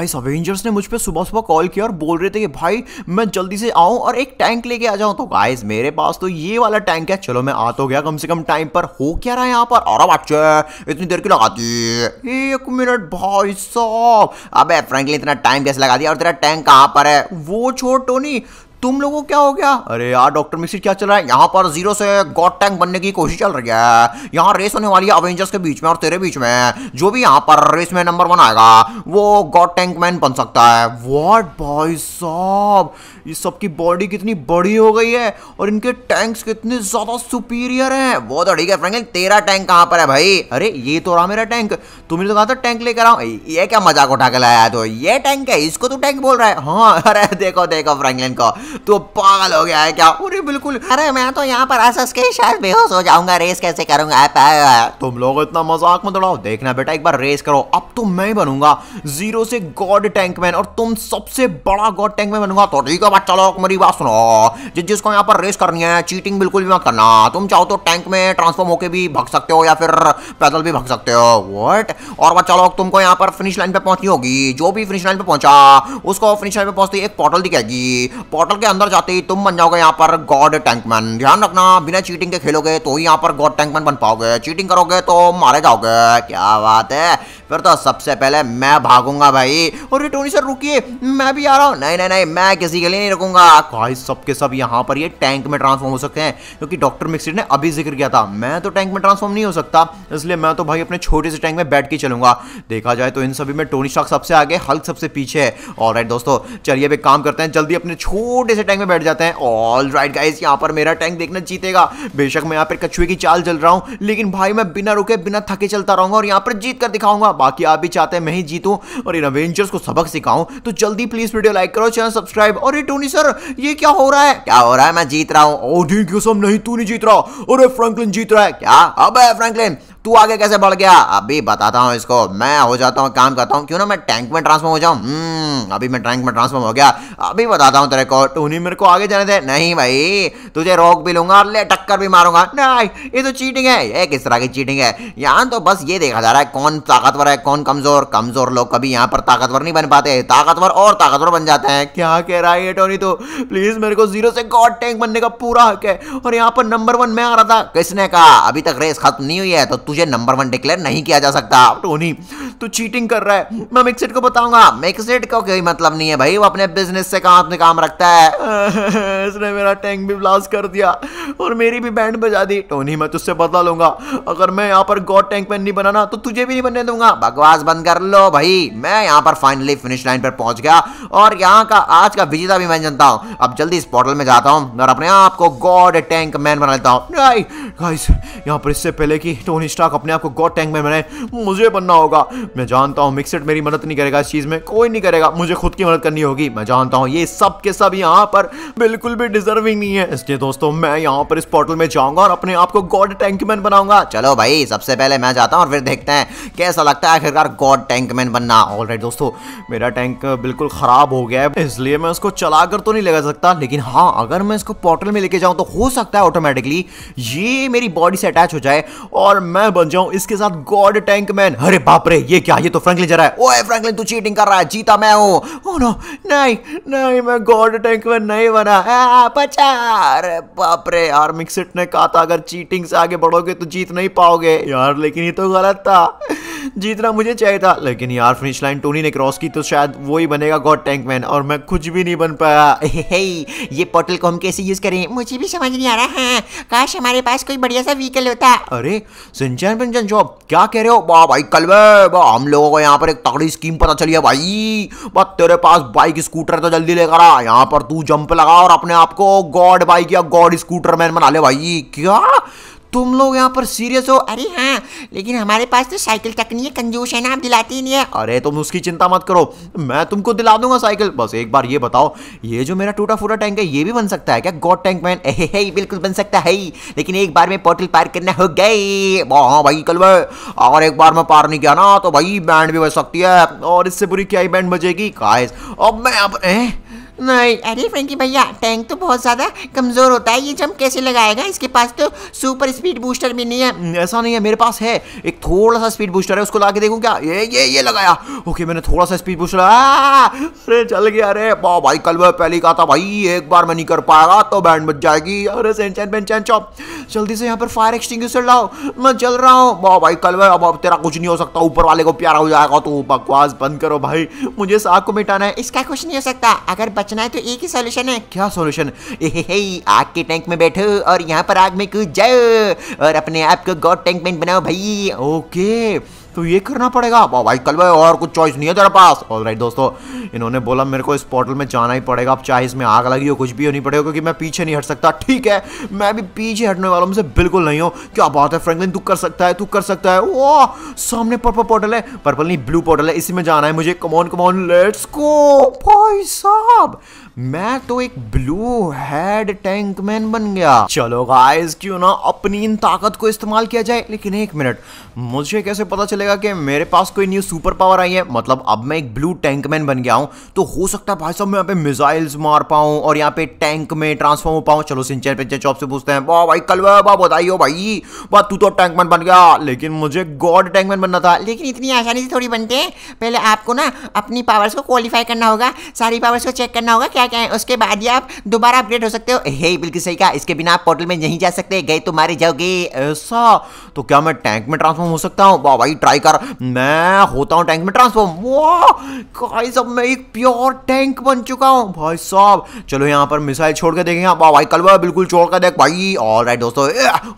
भाई सब ने मुझ पर सुबह सुबह कॉल किया और बोल रहे थे कि भाई मैं जल्दी से आऊं और एक टैंक लेके आ जाऊं तो गाइस मेरे पास तो ये वाला टैंक है चलो मैं आ तो गया कम से कम टाइम पर हो क्या रहा है यहाँ पर और अब बच्चे इतनी देर क्यों लगा दी एक मिनट भाई साहब अब फ्रेंकली इतना टाइम कैसे लगा दिया और तेरा टैंक कहाँ पर है वो छोड़ टोनी तुम लोगों क्या हो गया अरे यार डॉक्टर मिश्र क्या चल रहा है यहाँ पर जीरो से गॉड टैंक बनने की कोशिश चल रही है यहाँ रेस होने वाली है अवेंजर्स के बीच में और तेरे बीच में जो भी यहाँ पर रेस में नंबर वन आएगा वो गॉड टैंक मैन बन सकता है वॉट बॉय सॉब ये सबकी बॉडी कितनी बड़ी हो गई है और इनके टैंक्स कितने ज्यादा सुपीरियर हैं बहुत ठीक है फ्रेंकलिन तेरा टैंक कहाँ पर है भाई अरे ये तो रहा मेरा टैंक तुम्हें तो कहा था टैंक लेकर आओ ये क्या मजाक उठा के लाया तो ये टैंक है इसको तो टैंक बोल रहा है हाँ अरे देखो देखो फ्रेंकलिन को तो पागल हो गया है क्या अरे बिल्कुल अरे मैं तो यहाँ पर हंस के शायद बेहोश हो जाऊंगा रेस कैसे करूंगा तुम लोग इतना मजाक मत उड़ाओ देखना बेटा एक बार रेस करो अब तो मैं बनूंगा जीरो से गॉड टैंकमैन और तुम सबसे बड़ा गॉड टैंकमैन बनूंगा तो ठीक है बच्चा लोग मेरी बात सुनो जिस जिसको यहाँ पर रेस करनी है चीटिंग बिल्कुल भी मत करना तुम चाहो तो टैंक में ट्रांसफॉर्म होकर भी भाग सकते हो या फिर पैदल भी भाग सकते हो वट और बच्चा लोग तुमको यहाँ पर फिनिश लाइन पे पहुंचनी होगी जो भी फिनिश लाइन पे पहुंचा उसको फिनिश लाइन पे पहुंचते एक पोर्टल दिखेगी पोर्टल के अंदर जाते ही तुम बन जाओगे यहाँ पर गॉड टैंकमैन ध्यान रखना बिना चीटिंग के खेलोगे तो ही यहाँ पर गॉड टैंकमैन बन पाओगे चीटिंग करोगे तो मारे जाओगे क्या बात है फिर तो सबसे पहले मैं भागूंगा भाई और ये टोनी सर रुकिए मैं भी आ रहा हूँ नहीं नहीं नहीं मैं किसी के लिए नहीं रुकूंगा भाई सबके सब यहाँ पर ये टैंक में ट्रांसफॉर्म हो सकते हैं क्योंकि डॉक्टर मिक्सिड ने अभी जिक्र किया था मैं तो टैंक में ट्रांसफॉर्म नहीं हो सकता इसलिए मैं तो भाई अपने छोटे से टैंक में बैठ के चलूंगा देखा जाए तो इन सभी में टोनी शॉक सबसे आगे हल्क सबसे पीछे है और दोस्तों चलिए अब काम करते हैं जल्दी अपने छोटे छोटे से टैंक में बैठ जाते हैं ऑल राइट गाइज यहाँ पर मेरा टैंक देखना जीतेगा बेशक मैं यहाँ पर कछुए की चाल चल रहा हूँ लेकिन भाई मैं बिना रुके बिना थके चलता रहूंगा और यहाँ पर जीत कर दिखाऊंगा बाकी आप भी चाहते हैं मैं ही जीतूँ और इन अवेंजर्स को सबक सिखाऊं तो जल्दी प्लीज वीडियो लाइक करो चैनल सब्सक्राइब और टोनी सर ये क्या हो रहा है क्या हो रहा है मैं जीत रहा हूँ oh, नहीं तू नहीं जीत रहा अरे फ्रैंकलिन जीत रहा है क्या अब फ्रैंकलिन तू आगे कैसे बढ़ गया अभी बताता हूँ इसको मैं हो जाता हूँ काम करता हूँ क्यों ना मैं टैंक में ट्रांसफॉर्म हो जाऊँ हम्म, अभी मैं टैंक में ट्रांसफॉर्म हो गया अभी बताता हूँ तेरे को नहीं मेरे को आगे जाने दे नहीं भाई तुझे रोक भी लूंगा और ले टक्कर भी मारूंगा नहीं ये तो चीटिंग है ये किस तरह की चीटिंग है यहाँ तो बस ये देखा जा रहा है कौन ताकतवर है कौन कमजोर कमजोर लोग कभी यहाँ पर ताकतवर नहीं बन पाते ताकतवर और ताकतवर बन जाते हैं क्या कह रहा है टोनी तो प्लीज मेरे को जीरो से गॉड टैंक बनने का पूरा हक है और यहाँ पर नंबर वन में आ रहा था किसने कहा अभी तक रेस खत्म नहीं हुई है तो तुझे नंबर वन डिक्लेयर नहीं किया जा सकता टोनी तू चीटिंग कर रहा है मैं मिक्सिट को बताऊंगा मिक्सिट का कोई मतलब नहीं है भाई वो अपने बिजनेस से काम अपने काम रखता है इसने मेरा टैंक भी ब्लास्ट कर दिया और मेरी भी बैंड बजा दी टोनी मैं तुझसे बदला लूंगा अगर मैं यहाँ पर गॉड टैंक में नहीं बनाना तो तुझे भी नहीं बनने दूंगा बकवास बंद कर लो भाई मैं यहाँ पर फाइनली फिनिश लाइन पर पहुंच गया और यहाँ का आज का विजेता भी मैं जानता हूँ अब जल्दी इस पोर्टल में जाता हूँ और अपने आप को गॉड टैंक मैन बना लेता हूँ यहाँ पर इससे पहले कि टोनी स्टार शार्क अपने आप को गॉड टैंक में बनाए मुझे बनना होगा मैं जानता हूँ मिक्सड मेरी मदद नहीं करेगा इस चीज़ में कोई नहीं करेगा मुझे खुद की मदद करनी होगी मैं जानता हूँ ये सब के सब यहाँ पर बिल्कुल भी डिजर्विंग नहीं है इसलिए दोस्तों मैं यहाँ पर इस पोर्टल में जाऊँगा और अपने आप को गॉड टैंकमैन बनाऊंगा चलो भाई सबसे पहले मैं जाता हूँ और फिर देखते हैं कैसा लगता है आखिरकार गॉड टैंकमैन बनना ऑल दोस्तों मेरा टैंक बिल्कुल ख़राब हो गया है इसलिए मैं उसको चलाकर तो नहीं लगा सकता लेकिन हाँ अगर मैं इसको पोर्टल में लेके जाऊँ तो हो सकता है ऑटोमेटिकली ये मेरी बॉडी से अटैच हो जाए और मैं बन जाऊं इसके साथ गॉड टैंक मैन अरे बाप रे ये क्या ये तो फ्रैंकलिन जरा है ओए फ्रैंकलिन तू चीटिंग कर रहा है जीता मैं हूं ओ oh नो नहीं नहीं मैं गॉड टैंक मैन नहीं बना बचा अरे बाप रे यार मिक्सिट ने कहा था अगर चीटिंग से आगे बढ़ोगे तो जीत नहीं पाओगे यार लेकिन ये तो गलत था जीतना मुझे चाहिए था लेकिन यार फिनिश लाइन टोनी ने क्रॉस की तो शायद वो ही बनेगा गॉड टैंक मैन और मैं कुछ भी नहीं बन पाया हे ये पोर्टल को हम कैसे यूज करें मुझे भी समझ नहीं आ रहा है काश हमारे पास कोई बढ़िया सा व्हीकल होता अरे सिंचन पिंचन जॉब क्या कह रहे हो वाह भाई कल हम लोगों को यहाँ पर एक तगड़ी स्कीम पता चली है भाई बस तेरे पास बाइक स्कूटर तो जल्दी लेकर आ यहाँ पर तू जंप लगा और अपने आप को गॉड बाइक या गॉड स्कूटर मैन बना ले भाई क्या तुम लोग यहाँ पर सीरियस हो अरे हाँ लेकिन हमारे पास तो साइकिल तक नहीं है कंजूस है ना आप दिलाती नहीं है अरे तुम उसकी चिंता मत करो मैं तुमको दिला दूंगा साइकिल बस एक बार ये बताओ ये जो मेरा टूटा फूटा टैंक है ये भी बन सकता है क्या गॉड टैंक मैन ए बिल्कुल बन सकता है लेकिन एक बार में पोर्टल पार करना हो गई हाँ भाई कल और एक बार मैं पार नहीं किया ना तो भाई बैंड भी बज सकती है और इससे बुरी क्या ही बैंड बजेगी काश अब मैं अब नहीं अरे फ्रेंकी भैया टैंक तो बहुत ज़्यादा कमज़ोर होता है ये जंप कैसे लगाएगा इसके पास तो सुपर स्पीड बूस्टर भी नहीं है हम्म, ऐसा नहीं है मेरे पास है एक थोड़ा सा स्पीड बूस्टर है उसको ला के देखूँ क्या ये ये ये लगाया ओके मैंने थोड़ा सा स्पीड बूस्टर अरे चल गया अरे वाह भाई कल मैं पहले कहा था भाई एक बार मैं नहीं कर पाएगा तो बैंड बच जाएगी अरे बैन चैन चौप जल्दी से यहाँ पर फायर एक्सटिंग लाओ मैं चल रहा हूँ वाह भाई कल वह अब तेरा कुछ नहीं हो सकता ऊपर वाले को प्यारा हो जाएगा तो बकवास बंद करो भाई मुझे साग को मिटाना है इसका कुछ नहीं हो सकता अगर बचना है तो एक ही सोल्यूशन है क्या सोल्यूशन आग के टैंक में बैठो और यहाँ पर आग में कूद जाओ और अपने आप को गॉड टैंक में बनाओ भाई ओके तो ये करना पड़ेगा भाई कल भाई और कुछ चॉइस नहीं है तेरे पास ऑल राइट दोस्तों इन्होंने बोला मेरे को इस पोर्टल में जाना ही पड़ेगा अब चाहे इसमें आग लगी हो कुछ भी होनी पड़ेगा क्योंकि मैं पीछे नहीं हट सकता ठीक है मैं भी पीछे हटने वालों में से बिल्कुल नहीं हूँ क्या बात है फ्रेंकलिन तू कर सकता है तू कर सकता है वो सामने पर्पल पोर्टल है पर्पल नहीं ब्लू पोर्टल है इसी में जाना है मुझे कमोन कमोन लेट्स गो भाई साहब मैं तो एक ब्लू हेड टैंकमैन बन गया चलो गाइस क्यों ना अपनी इन ताकत को इस्तेमाल किया जाए लेकिन एक मिनट मुझे कैसे पता चले चलेगा कि मेरे पास कोई न्यू सुपर पावर आई है मतलब अब मैं एक ब्लू टैंकमैन बन गया हूँ तो हो सकता है भाई साहब मैं यहाँ पे मिसाइल्स मार पाऊँ और यहाँ पे टैंक में ट्रांसफॉर्म हो पाऊँ चलो सिंचन पिंचन चौप से पूछते हैं वाह भाई कल वाह बताइयो भाई वाह तू तो टैंकमैन बन गया लेकिन मुझे गॉड टैंकमैन बनना था लेकिन इतनी आसानी से थोड़ी बनते हैं पहले आपको ना अपनी पावर्स को क्वालिफाई करना होगा सारी पावर्स को चेक करना होगा क्या क्या है उसके बाद ही आप दोबारा अपग्रेड हो सकते हो हे बिल्कुल सही कहा इसके बिना आप पोर्टल में नहीं जा सकते गए तो मारे जाओगे ऐसा तो क्या मैं टैंक में ट्रांसफॉर्म हो सकता हूँ वाह भाई ट्राई कर मैं होता हूँ टैंक में ट्रांसफॉर्म वाह भाई मैं एक प्योर टैंक बन चुका हूँ भाई साहब चलो यहाँ पर मिसाइल छोड़ के देखेंगे वाह भाई कल बिल्कुल छोड़ कर देख भाई ऑल राइट दोस्तों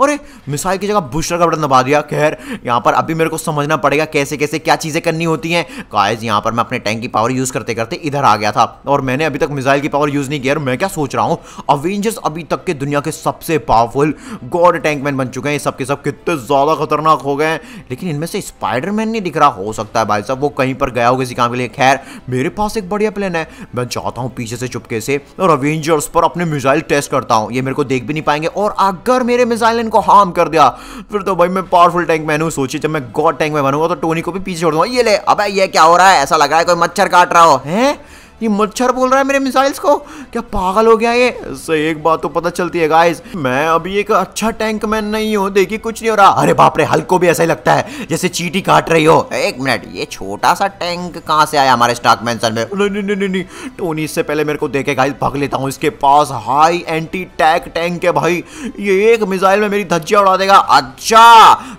अरे मिसाइल की जगह बूस्टर का बटन दबा दिया खैर यहाँ पर अभी मेरे को समझना पड़ेगा कैसे कैसे क्या चीज़ें करनी होती हैं गाइस यहाँ पर मैं अपने टैंक की पावर यूज़ करते करते इधर आ गया था और मैंने अभी तक मिसाइल की पावर यूज़ नहीं किया और मैं क्या सोच रहा हूँ अवेंजर्स अभी तक के दुनिया के सबसे पावरफुल गॉड टैंकमैन बन चुके हैं सब के सब कितने ज़्यादा खतरनाक हो गए हैं लेकिन इनमें से स्पाइक स्पाइडरमैन नहीं दिख रहा हो सकता है भाई साहब वो कहीं पर गया हो किसी काम के लिए खैर मेरे पास एक बढ़िया प्लान है मैं चाहता हूँ पीछे से चुपके से और अवेंजर्स पर अपने मिसाइल टेस्ट करता हूँ ये मेरे को देख भी नहीं पाएंगे और अगर मेरे मिसाइल इनको हार्म कर दिया फिर तो भाई मैं पावरफुल टैंक मैन हूँ सोचिए जब मैं गॉड टैंक में बनूंगा तो टोनी को भी पीछे छोड़ दूंगा ये ले अब ये क्या हो रहा है ऐसा लग रहा है कोई मच्छर काट रहा हो है ये मच्छर बोल रहा है मेरे मिसाइल्स को क्या पागल हो गया ये इससे एक बात तो पता चलती है गाइस मैं अभी एक अच्छा टैंक मैन नहीं हूँ देखिए कुछ नहीं हो रहा अरे बाप रे हल्क को भी ऐसा ही लगता है जैसे चीटी काट रही हो एक मिनट ये छोटा सा टैंक कहाँ से आया हमारे स्टॉक मैंसन में नहीं नहीं नहीं नहीं टोनी इससे पहले मेरे को देखे गाइस भाग लेता हूँ इसके पास हाई एंटी टैक टैंक है भाई ये एक मिसाइल में मेरी धज्जिया उड़ा देगा अच्छा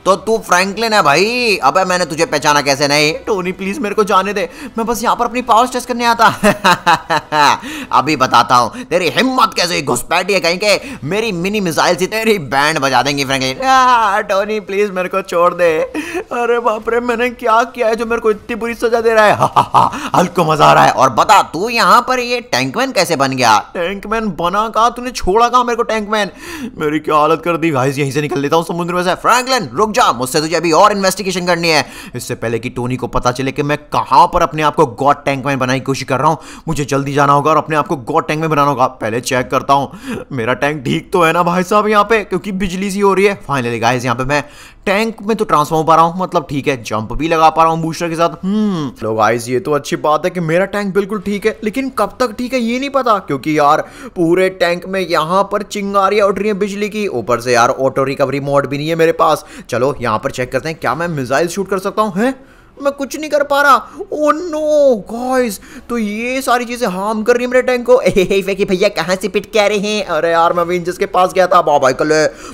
तो तू फ्रैंकलिन है भाई अब मैंने तुझे पहचाना कैसे नहीं टोनी प्लीज मेरे को जाने दे मैं बस यहाँ पर अपनी पावर्स टेस्ट करने आता अभी बताता हूँ तेरी हिम्मत कैसे हुई घुसपैठी है कहीं के मेरी मिनी मिसाइल सी तेरी बैंड बजा देंगी फ्रेंकलिन टोनी प्लीज मेरे को छोड़ दे अरे बाप रे मैंने क्या किया है जो मेरे को इतनी बुरी सजा दे रहा है हल्को मजा आ रहा है और बता तू यहाँ पर ये टैंकमैन कैसे बन गया टैंकमैन बना कहा तूने छोड़ा कहा मेरे को टैंकमैन मेरी क्या हालत कर दी भाई यहीं से निकल लेता हूँ समुद्र में से फ्रेंकलिन रुक जा मुझसे तुझे अभी और इन्वेस्टिगेशन करनी है इससे पहले कि टोनी को पता चले कि मैं कहाँ पर अपने आप को गॉड टैंकमैन बनाने की कोशिश कर रहा हूँ हूँ मुझे जल्दी जाना होगा और अपने आप को गॉड टैंक में बनाना होगा पहले चेक करता हूँ मेरा टैंक ठीक तो है ना भाई साहब यहाँ पे क्योंकि बिजली सी हो रही है फाइनली गाइस यहाँ पे मैं टैंक में तो ट्रांसफॉर्म पा रहा हूँ मतलब ठीक है जंप भी लगा पा रहा हूँ बूस्टर के साथ हम्म लो गाइस ये तो अच्छी बात है कि मेरा टैंक बिल्कुल ठीक है लेकिन कब तक ठीक है ये नहीं पता क्योंकि यार पूरे टैंक में यहाँ पर चिंगारियाँ उठ रही है बिजली की ऊपर से यार ऑटो रिकवरी मोड भी नहीं है मेरे पास चलो यहाँ पर चेक करते हैं क्या मैं मिसाइल शूट कर सकता हूँ है मैं कुछ नहीं कर पा रहा ओ नो गाइस तो ये सारी चीज़ें हार्म कर रही है मेरे टैंक को भैया कहाँ से पिट के आ रहे हैं अरे यार मैं भी के पास गया था बाबा भाई कल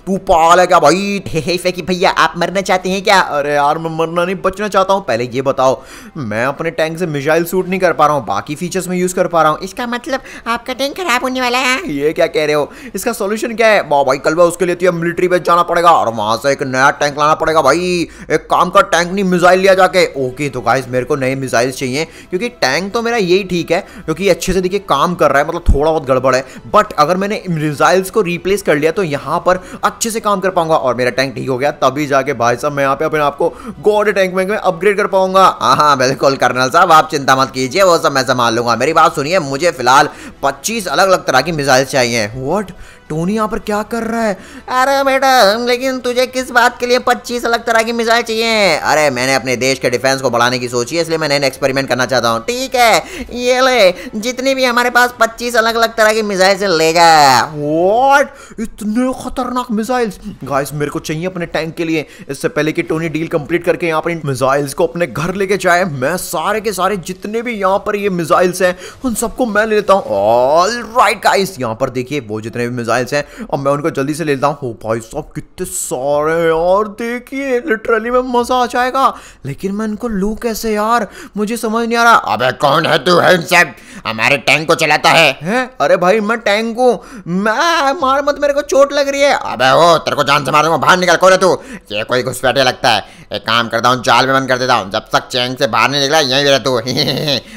तू पाल है क्या भाई हे भैया आप मरना चाहते हैं क्या अरे यार मैं मरना नहीं बचना चाहता हूँ पहले ये बताओ मैं अपने टैंक से मिजाइल सूट नहीं कर पा रहा हूँ बाकी फीचर्स में यूज़ कर पा रहा हूँ इसका मतलब आपका टैंक खराब होने वाला है हाँ? ये क्या कह रहे हो इसका सोल्यूशन क्या है बाबा भाई कल उसके लिए तो मिलिट्री बेच जाना पड़ेगा और वहां से एक नया टैंक लाना पड़ेगा भाई एक काम का टैंक नहीं मिजाइल लिया जाके ओके तो गाइज मेरे को नए मिसाइल्स चाहिए क्योंकि टैंक तो मेरा यही ठीक है क्योंकि अच्छे से देखिए काम कर रहा है मतलब थोड़ा बहुत गड़बड़ है बट अगर मैंने मिसाइल्स को रिप्लेस कर लिया तो यहाँ पर अच्छे से काम कर पाऊंगा और मेरा टैंक ठीक हो गया तभी जाके भाई साहब मैं यहाँ पे अपने आपको गोड टैंक में अपग्रेड कर पाऊंगा हाँ बिल्कुल कर्नल साहब आप चिंता मत कीजिए वो सब मैं संभाल लूंगा मेरी बात सुनिए मुझे फिलहाल पच्चीस अलग अलग तरह की मिसाइल चाहिए वॉट टोनी यहाँ पर क्या कर रहा है अरे बेटा लेकिन तुझे किस बात के लिए पच्चीस अलग तरह की मिसाइल चाहिए अरे मैंने अपने देश के डिफेंस को बढ़ाने की सोची है इसलिए मैं नैन एक्सपेरिमेंट करना चाहता हूँ ठीक है ये ले जितनी भी हमारे पास पच्चीस अलग अलग तरह की मिसाइल से ले गए वॉट इतने खतरनाक मिसाइल्स गाइस मेरे को चाहिए अपने टैंक के लिए इससे पहले कि टोनी डील कंप्लीट करके यहाँ पर इन मिजाइल्स को अपने घर लेके जाए मैं सारे के सारे जितने भी यहाँ पर ये मिजाइल्स हैं उन सबको मैं ले लेता हूँ ऑल राइट गाइस यहाँ पर देखिए वो जितने भी मिजाइल्स हैं अब मैं उनको जल्दी से ले लेता हूँ oh, भाई साहब कितने सारे और देखिए लिटरली में मजा आ जाएगा लेकिन मैं को लू कैसे यार मुझे समझ नहीं आ रहा अबे कौन है तू हैंडसम हमारे टैंक को चलाता है, हैं अरे भाई मैं टैंक हूँ मैं मार मत मेरे को चोट लग रही है अबे ओ तेरे को जान से मारूंगा बाहर निकल कौन है तू ये कोई घुसपैठे लगता है एक काम करता हूँ जाल में बंद कर देता हूँ जब तक चैंग से बाहर नहीं निकला यहीं रह तू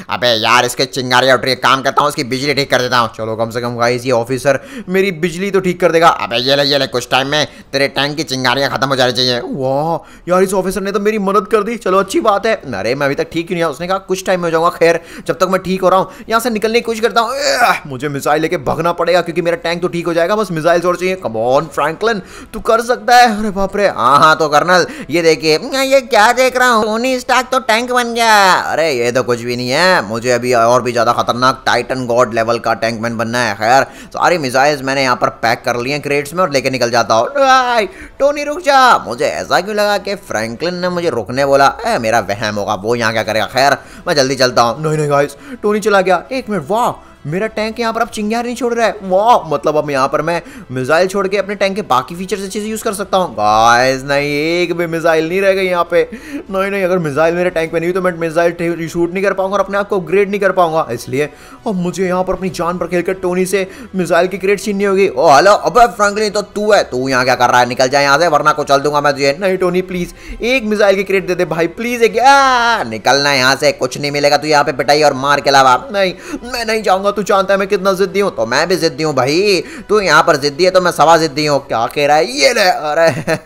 अबे यार इसके चिंगारी उठ रही है काम करता हूँ उसकी बिजली ठीक कर देता हूँ चलो कम से कम गाइस ये ऑफिसर मेरी बिजली तो ठीक कर देगा अबे ये ले ये ले कुछ टाइम में तेरे टैंक की चिंगारियाँ खत्म हो जानी चाहिए वाह यार इस ऑफिसर ने तो मेरी मदद कर दी चलो अच्छी बात है अरे मैं अभी तक ठीक क्यों नहीं उसने कहा कुछ टाइम में हो जाऊंगा खैर जब तक मैं ठीक हो रहा हूँ यहाँ से निकलने की कोशिश करता हूँ मुझे मिसाइल लेके भगना पड़ेगा क्योंकि मेरा टैंक तो ठीक हो जाएगा बस मिसाइल और चाहिए कमॉन फ्रैंकलिन तू कर सकता है अरे बाप रे हाँ हाँ तो कर्नल ये देखिए ये क्या देख रहा हूँ सोनी तो टैंक बन गया अरे ये तो कुछ भी नहीं है मुझे अभी और भी ज़्यादा खतरनाक टाइटन गॉड लेवल का टैंक मैन बनना है खैर सारी मिसाइल्स मैंने यहाँ पर पैक कर लिए क्रेट्स में और लेके निकल जाता हूँ टोनी रुक जा मुझे ऐसा क्यों लगा कि फ्रैंकलिन ने मुझे रुकने बोला मेरा वहम होगा वो यहाँ क्या करेगा खैर मैं जल्दी चलता हूँ नहीं नहीं गाइस टोनी चला गया एक मिनट वाह मेरा टैंक यहाँ पर अब चिंगार नहीं छोड़ रहा है वाह मतलब अब यहाँ पर मैं मिसाइल छोड़ के अपने टैंक के बाकी फीचर्स अच्छे से यूज़ कर सकता हूँ गाइस नहीं एक भी मिसाइल नहीं रह गई यहाँ पे नहीं नहीं अगर मिसाइल मेरे टैंक में नहीं तो मैं मिसाइल शूट नहीं कर पाऊंगा और अपने आप को अपग्रेड नहीं कर पाऊंगा इसलिए अब मुझे यहाँ पर अपनी जान पर खेलकर टोनी से मिसाइल की क्रेट छीननी होगी ओ हेलो अब फ्रैंकलिन तो तू है तू यहाँ क्या कर रहा है निकल जाए यहाँ से वरना को चल दूंगा मैं तुझे नहीं टोनी प्लीज़ एक मिसाइल की क्रेट दे दे भाई प्लीज़ एक निकलना यहाँ से कुछ नहीं मिलेगा तू यहाँ पे पिटाई और मार के अलावा नहीं मैं नहीं जाऊँगा तू जानता है मैं कितना जिद्दी हूँ तो मैं भी जिद्दी हूँ भाई तू यहाँ पर जिद्दी है तो मैं सवा जिद्दी हूँ क्या कह रहा है ये ले अरे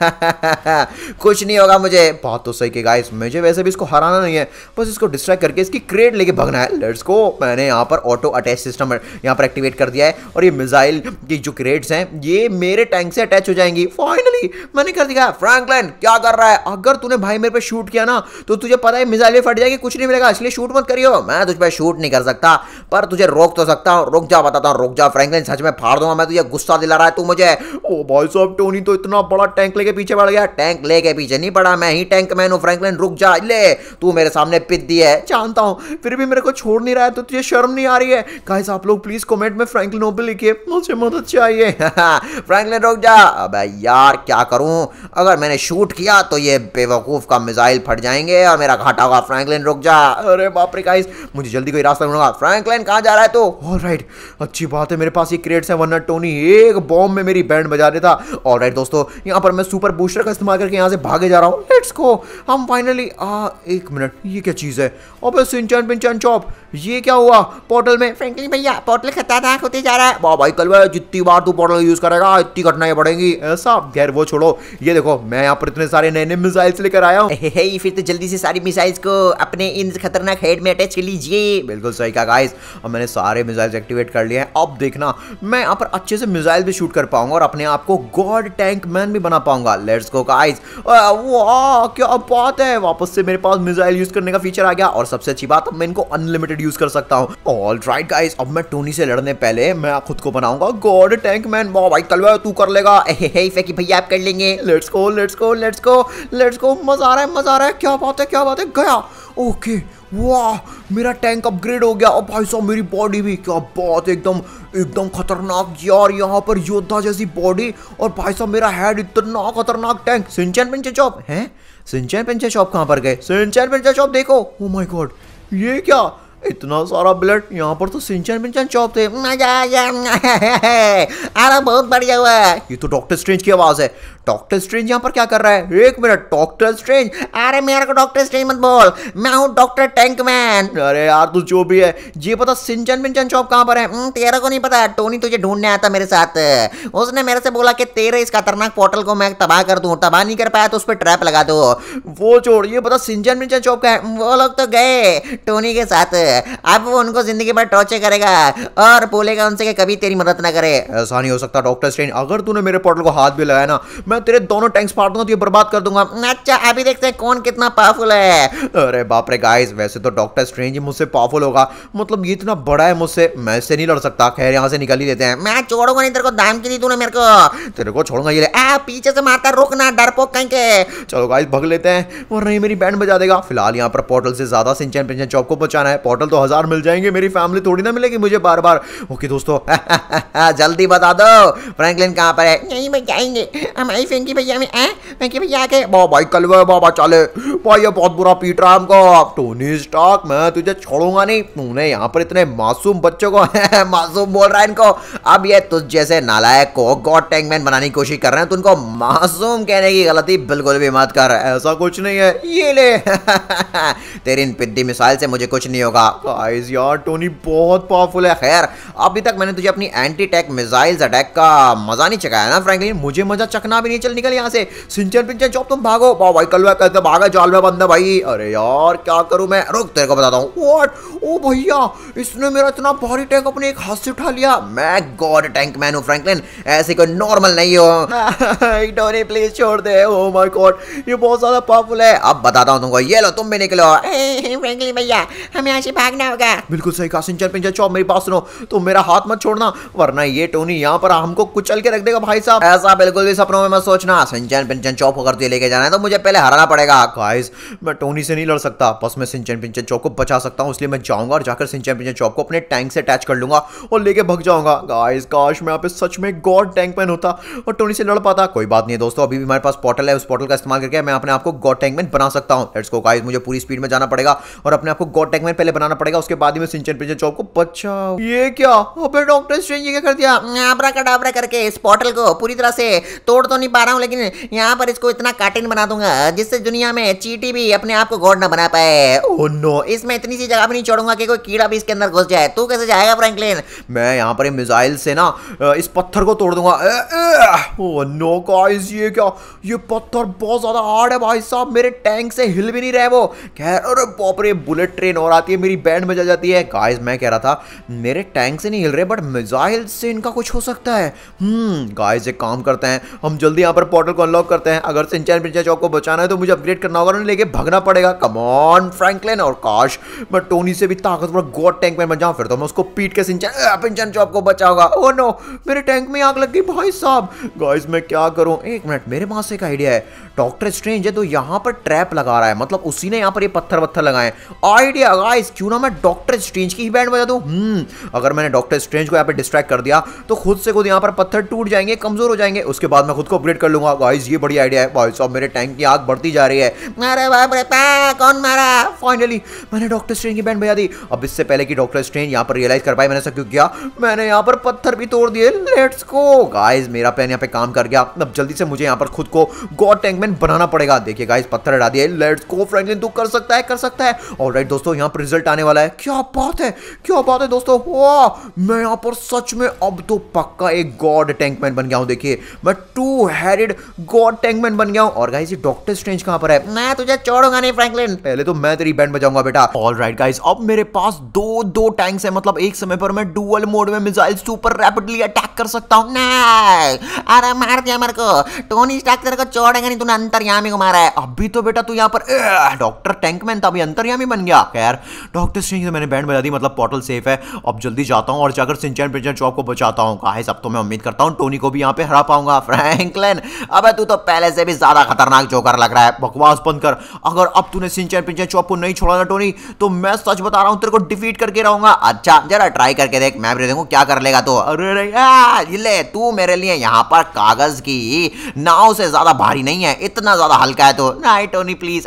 कुछ नहीं होगा मुझे बहुत तो सही कि गाइस मुझे वैसे भी इसको हराना नहीं है बस इसको डिस्ट्रैक्ट करके इसकी क्रेड लेके भगना है लेट्स को मैंने यहाँ पर ऑटो अटैच सिस्टम यहाँ पर एक्टिवेट कर दिया है और ये मिजाइल की जो क्रेड्स हैं ये मेरे टैंक से अटैच हो जाएंगी फाइनली मैंने कर दिया फ्रैंकलिन क्या कर रहा है अगर तूने भाई मेरे पे शूट किया ना तो तुझे पता है मिसाइल भी फट जाएगी कुछ नहीं मिलेगा इसलिए शूट मत करियो मैं तुझ पर शूट नहीं कर सकता पर तुझे रोक तो हो सकता है रुक जा बताता हूँ रुक जा फ्रैंकलिन सच में फाड़ दूंगा मैं तो ये गुस्सा दिला रहा है तू मुझे ओ भाई साहब टोनी तो इतना बड़ा टैंक लेके पीछे पड़ गया टैंक लेके पीछे नहीं पड़ा मैं ही टैंक मैन हूँ फ्रैंकलिन रुक जा ले तू मेरे सामने पित दी है जानता हूँ फिर भी मेरे को छोड़ नहीं रहा है तो तुझे शर्म नहीं आ रही है कहा आप लोग प्लीज कॉमेंट में फ्रेंकलिन ओपे लिखिए मुझे मदद चाहिए फ्रेंकलिन रुक जा अब यार क्या करूँ अगर मैंने शूट किया तो ये बेवकूफ़ का मिसाइल फट जाएंगे और मेरा घाटा होगा फ्रैंकलिन रुक जा अरे बाप रे गाइस मुझे जल्दी कोई रास्ता ढूंढूंगा फ्रैंकलिन कहाँ जा रहा है तू ऑल अच्छी बात है मेरे पास ये क्रेट्स हैं वरना टोनी एक बॉम्ब में मेरी बैंड बजा देता ऑल राइट दोस्तों यहाँ पर मैं सुपर बूस्टर का इस्तेमाल करके यहाँ से भागे जा रहा हूँ लेट्स को हम फाइनली आ एक मिनट ये क्या चीज़ है और सिंचन पिंचन चौप ये क्या हुआ पोर्टल में फ्रेंकली भैया पोर्टल था होते जा रहा है वाह भाई कल जितनी बार तू पोर्टल यूज़ करेगा इतनी घटनाएं बढ़ेंगी ऐसा खैर वो छोड़ो ये देखो मैं यहाँ पर इतने सारे नए नए मिसाइल्स लेकर आया हूँ फिर तो जल्दी से सारी मिसाइल्स को अपने इन खतरनाक हेड में अटैच कर लीजिए बिल्कुल सही कहा गाइस और मैंने सारे सारे मिसाइल्स एक्टिवेट कर लिए हैं अब देखना मैं यहाँ पर अच्छे से मिसाइल भी शूट कर पाऊंगा और अपने आप को गॉड टैंक मैन भी बना पाऊंगा लेट्स गो गाइस वाह क्या बात है वापस से मेरे पास मिसाइल यूज करने का फीचर आ गया और सबसे अच्छी बात अब मैं इनको अनलिमिटेड यूज कर सकता हूँ ऑल राइट गाइज अब मैं टोनी से लड़ने पहले मैं खुद को बनाऊंगा गॉड टैंक मैन वाह भाई तलवा तू कर लेगा भैया आप कर लेंगे let's go let's go let's go let's go मजा आ रहा है मजा आ रहा है क्या बात है क्या बात है गया ओके okay. वाह मेरा टैंक अपग्रेड हो गया और भाई साहब मेरी बॉडी भी क्या बहुत एकदम एकदम खतरनाक यार यहाँ पर योद्धा जैसी बॉडी और भाई साहब मेरा हेड इतना खतरनाक टैंक सिंचन पंचे चॉप है सिंचन पंचे चॉप कहाँ पर गए सिंचन पंचे चॉप देखो ओ माय गॉड ये क्या इतना सारा ब्लड यहाँ पर तो सिंचन पिंचन चॉप थे अरे बहुत बढ़िया हुआ है ये तो डॉक्टर स्ट्रेंज की आवाज है डॉक्टर स्ट्रेंज यहाँ पर क्या कर रहा है एक मिनट डॉक्टर स्ट्रेंज अरे मेरे को डॉक्टर स्ट्रेंज मत बोल मैं हूँ डॉक्टर टैंक मैन अरे यार तू जो भी है ये पता सिंचन विंचन चौप कहाँ पर है हम्म, तेरे को नहीं पता टोनी तुझे ढूंढने आया था मेरे साथ उसने मेरे से बोला कि तेरे इस खतरनाक पोर्टल को मैं तबाह कर दूँ तबाह नहीं कर पाया तो उस पर ट्रैप लगा दो वो छोड़ ये पता सिंचन विंचन चौप का है वो लोग तो गए टोनी के साथ अब वो उनको जिंदगी भर टॉर्चर करेगा और बोलेगा उनसे कि कभी तेरी मदद ना करे ऐसा नहीं हो सकता डॉक्टर स्ट्रेंज अगर तूने मेरे पोर्टल को हाथ भी लगाया ना मैं तेरे दोनों टैंक्स फाड़ दूंगा तुझे तो बर्बाद कर दूंगा अच्छा अभी देखते हैं कौन कितना पावरफुल है अरे बाप रे गाइस वैसे तो डॉक्टर स्ट्रेंज ही मुझसे पावरफुल होगा मतलब ये इतना बड़ा है मुझसे मैं इससे नहीं लड़ सकता खैर यहाँ से निकल ही देते हैं मैं छोड़ूंगा नहीं तेरे को दाम की दी तूने मेरे को तेरे को छोड़ूंगा ये आ पीछे से मारता रुकना डरपोक कहीं के चलो गाइस भग लेते हैं और नहीं मेरी बैंड बजा देगा फिलहाल यहाँ पर पोर्टल से ज्यादा सिंचन पिंचन चौक को बचाना है पोर्टल तो हजार मिल जाएंगे मेरी फैमिली थोड़ी ना मिलेगी मुझे बार बार ओके दोस्तों जल्दी बता दो फ्रैंकलिन कहाँ पर है यहीं पर जाएंगे हम भाई फेंकी भैया में ए फेंकी भैया के गए भाई कलवे बाबा चले भाई ये बहुत बुरा पीट रहा हमको टोनी स्टॉक मैं तुझे छोड़ूंगा नहीं तूने यहाँ पर इतने मासूम बच्चों को मासूम बोल रहा है इनको अब ये तुझ जैसे नालायक को गॉड टैंकमैन बनाने की कोशिश कर रहे हैं तो उनको मासूम कहने की गलती बिल्कुल भी मत कर ऐसा कुछ नहीं है ये ले तेरी इन पिद्दी मिसाइल से मुझे कुछ नहीं होगा गाइस यार टोनी बहुत पावरफुल है खैर अभी तक मैंने तुझे अपनी एंटी टैक मिसाइल्स अटैक का मजा नहीं चखाया ना फ्रैंकलिन मुझे मजा चखना भी नहीं चल निकल यहाँ से सिंचन पिंचन चौप तुम भागो वाह भाई कल कैसे भागा जाल में बंदा भाई अरे यार क्या करूँ मैं रुक तेरे को बताता हूँ वॉट ओ भैया इसने मेरा इतना भारी टैंक अपने एक हाथ से उठा लिया मैं गॉड टैंक मैन हूँ फ्रेंकलिन ऐसे कोई नॉर्मल नहीं हो डोनी प्लीज छोड़ दे ओ माय गॉड ये बहुत ज्यादा पावरफुल है अब बताता हूँ तुमको ये लो तुम भी निकलो फ्रेंकलिन भैया हमें यहाँ से भागना होगा बिल्कुल सही कहा सिंचन पिंचन चौप मेरे पास सुनो तुम मेरा हाथ मत छोड़ना वरना ये टोनी यहाँ पर हमको कुचल के रख देगा भाई साहब ऐसा बिल्कुल भी सपनों में मत सोचना सिंचन पिंचन चौक होकर दिए लेके जाना है तो मुझे पहले हराना पड़ेगा गाइस मैं टोनी से नहीं लड़ सकता बस मैं सिंचन पिंचन चौक को बचा सकता हूँ इसलिए मैं जाऊँगा और जाकर सिंचन पिंचन चौक को अपने टैंक से अटैच कर लूँगा और लेके भग जाऊँगा गाइस काश मैं यहाँ पे सच में गॉड टैंक मैन होता और टोनी से लड़ पाता कोई बात नहीं दोस्तों अभी भी हमारे पास पोर्टल है उस पोर्टल का इस्तेमाल करके मैं अपने आपको गॉड टैंक मैन बना सकता हूँ लेट्स गो गाइस मुझे पूरी स्पीड में जाना पड़ेगा और अपने आपको गॉड टैंक मैन पहले बनाना पड़ेगा उसके बाद ही मैं सिंचन पिंचन चौक को बचाऊँ ये क्या अबे डॉक्टर स्ट्रेंज ये क्या कर दिया करके इस पोर्टल को पूरी तरह से तोड़ तो नहीं नहीं पा रहा हूँ लेकिन यहाँ पर इसको इतना कार्टिन बना दूंगा जिससे दुनिया में चीटी भी अपने आप को गॉड ना बना पाए ओ oh नो इसमें इतनी सी जगह भी नहीं छोड़ूंगा कि कोई कीड़ा भी इसके अंदर घुस जाए तू कैसे जाएगा फ्रेंकलिन मैं यहाँ पर मिसाइल से ना इस पत्थर को तोड़ दूंगा नो गाइस oh ये क्या ये पत्थर बहुत ज़्यादा हार्ड है भाई साहब मेरे टैंक से हिल भी नहीं रहे वो खैर अरे बापरे बुलेट ट्रेन और आती है मेरी बैंड बजा जाती है गाइस मैं कह रहा था मेरे टैंक से नहीं हिल रहे बट मिसाइल से इनका कुछ हो सकता है हम्म hmm, गाइस एक काम करते हैं हम जल्दी जल्दी यहाँ पर पोर्टल को अनलॉक करते हैं अगर सिंचाई पिंचा चौक को बचाना है तो मुझे अपग्रेड करना होगा लेके भगना पड़ेगा कमॉन फ्रैंकलिन और काश मैं टोनी से भी ताकतवर गॉड टैंक में बचाऊँ फिर तो मैं उसको पीट के सिंचाई पिंचन चौक को बचाऊंगा ओ oh नो मेरे टैंक में आग लग गई भाई साहब गाइस मैं क्या करूँ एक मिनट मेरे पास एक आइडिया है डॉक्टर स्ट्रेंज है तो यहाँ पर ट्रैप लगा रहा है मतलब उसी ने यहाँ पर ये पत्थर वत्थर लगाए आइडिया गाइस क्यों ना मैं डॉक्टर स्ट्रेंज की ही बैंड बजा दूँ हम्म hmm, अगर मैंने डॉक्टर स्ट्रेंज को यहाँ पर डिस्ट्रैक्ट कर दिया तो खुद से खुद यहाँ पर पत्थर टूट जाएंगे कमजोर हो जाएंगे उसके बाद मैं खुद को कंप्लीट कर लूंगा गाइस ये बढ़िया आइडिया है भाई साहब मेरे टैंक की आग बढ़ती जा रही है अरे बाप रे कौन मारा फाइनली मैंने डॉक्टर स्ट्रेन की बैंड बजा दी अब इससे पहले कि डॉक्टर स्ट्रेन यहाँ पर रियलाइज कर पाए मैंने सब क्यों किया मैंने यहाँ पर पत्थर भी तोड़ दिए लेट्स को गाइज मेरा प्लान यहाँ पे काम कर गया अब जल्दी से मुझे यहाँ पर खुद को गॉड टैंक मैन बनाना पड़ेगा देखिए गाइज पत्थर हटा दिए लेट्स को फ्रैंकलिन तू कर सकता है कर सकता है और दोस्तों यहाँ पर रिजल्ट आने वाला है क्या बात है क्या बात है दोस्तों वाह मैं यहाँ पर सच में अब तो पक्का एक गॉड टैंकमैन बन गया हूँ देखिए मैं टू हैरिड गॉड टैंकमैन बन गया हूं और गाइस ये डॉक्टर स्ट्रेंज कहां पर है मैं तुझे छोड़ूंगा नहीं फ्रैंकलिन पहले तो मैं तेरी बैंड बजाऊंगा बेटा ऑलराइट गाइस अब मेरे पास दो दो टैंक्स है मतलब एक समय पर मैं डुअल मोड में मिसाइल सुपर रैपिडली अटैक कर सकता हूं हूँ अरे मार दिया मेरे को टोनी स्टार्क तेरे को छोड़ेगा नहीं तूने अंतरयामी को मारा है अभी तो बेटा तू यहां पर डॉक्टर टैंकमैन था अभी अंतरयामी बन गया खैर डॉक्टर स्ट्रेंज से मैंने बैंड बजा दी मतलब पोर्टल सेफ है अब जल्दी जाता हूं और जाकर सिंचन पिंचन चौक को बचाता हूं गाइस अब तो मैं उम्मीद करता हूं टोनी को भी यहां पे हरा पाऊंगा फ्रैंक मैकलेन अब तू तो पहले से भी ज्यादा खतरनाक जोकर लग रहा है बकवास बंद कर अगर अब तूने सिंचन पिंचन चौपू नहीं छोड़ा ना टोनी तो मैं सच बता रहा हूँ तेरे को डिफीट करके रहूंगा अच्छा जरा ट्राई करके देख मैं भी देखू क्या कर लेगा तो अरे ले तू मेरे लिए यहाँ पर कागज की नाव से ज्यादा भारी नहीं है इतना ज्यादा हल्का है तो नाई टोनी प्लीज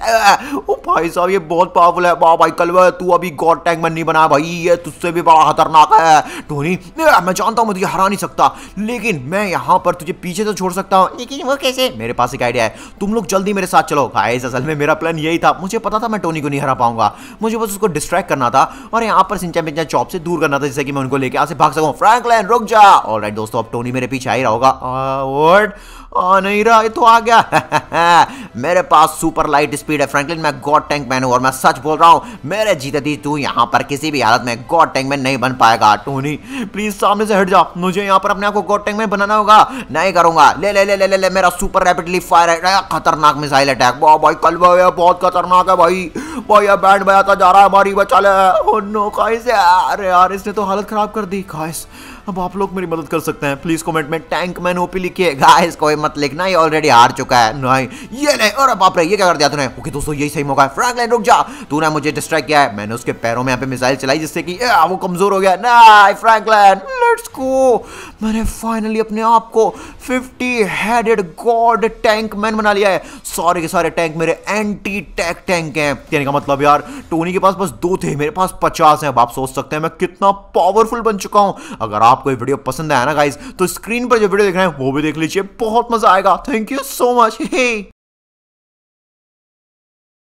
भाई साहब ये बहुत पावरफुल है वाह भाई कलवे तू अभी गॉड टैंक में नहीं बना भाई ये तुझसे भी बड़ा खतरनाक है टोनी मैं जानता हूँ तुझे हरा नहीं सकता लेकिन मैं यहाँ पर तुझे पीछे तो छोड़ सकता बताओ लेकिन वो कैसे मेरे पास एक आइडिया है तुम लोग जल्दी मेरे साथ चलो गाइस असल में मेरा प्लान यही था मुझे पता था मैं टोनी को नहीं हरा पाऊंगा मुझे बस उसको डिस्ट्रैक्ट करना था और यहाँ पर सिंचा मिंचा चॉप से दूर करना था जैसे कि मैं उनको लेकर यहाँ से भाग सकूँ फ्रैंकलैन रुक जा ऑलराइट दोस्तों अब टोनी मेरे पीछे आ ही रहा होगा uh, आ नहीं रहा ये तो आ गया मेरे पास सुपर लाइट स्पीड है फ्रैंकलिन मैं गॉड टैंक मैन हूँ और मैं सच बोल रहा हूँ मेरे जीते दी तू यहाँ पर किसी भी हालत में गॉड टैंक मैन नहीं बन पाएगा टोनी प्लीज सामने से हट जा मुझे यहाँ पर अपने आप को गॉड टैंक मैन बनाना होगा नहीं करूंगा ले ले ले ले ले, ले मेरा सुपर रैपिडली फायर है खतरनाक मिसाइल अटैक वाह भाई कल भाई बहुत खतरनाक है भाई भाई अब बैंड बजाता जा रहा है हमारी बचा ले ओ नो खाइस यार यार इसने तो हालत खराब कर दी खाइस अब आप लोग मेरी मदद कर सकते हैं प्लीज कमेंट में टैंक मैन ओपी लिखिए गाइस कोई मत लिखना ये ऑलरेडी हार चुका है नहीं ये नहीं और अब आप ये क्या कर दिया तूने ओके दोस्तों यही सही मौका है फ्रैंकलिन रुक जा तूने मुझे डिस्ट्रैक्ट किया है मैंने उसके पैरों में यहां पे मिसाइल चलाई जिससे कि वो कमजोर हो गया नहीं फ्रैंकलिन लेट्स गो मैंने फाइनली अपने आप को 50 हेडेड गॉड टैंक मैन बना लिया है सारे के सारे टैंक मेरे एंटी टैक टैंक हैं कहने का मतलब यार टोनी के पास बस दो थे मेरे पास 50 हैं अब आप सोच सकते हैं मैं कितना पावरफुल बन चुका हूं अगर आप आपको ये वीडियो पसंद आया ना गाइज तो स्क्रीन पर जो वीडियो देख रहे हैं वो भी देख लीजिए बहुत मजा आएगा थैंक यू सो मच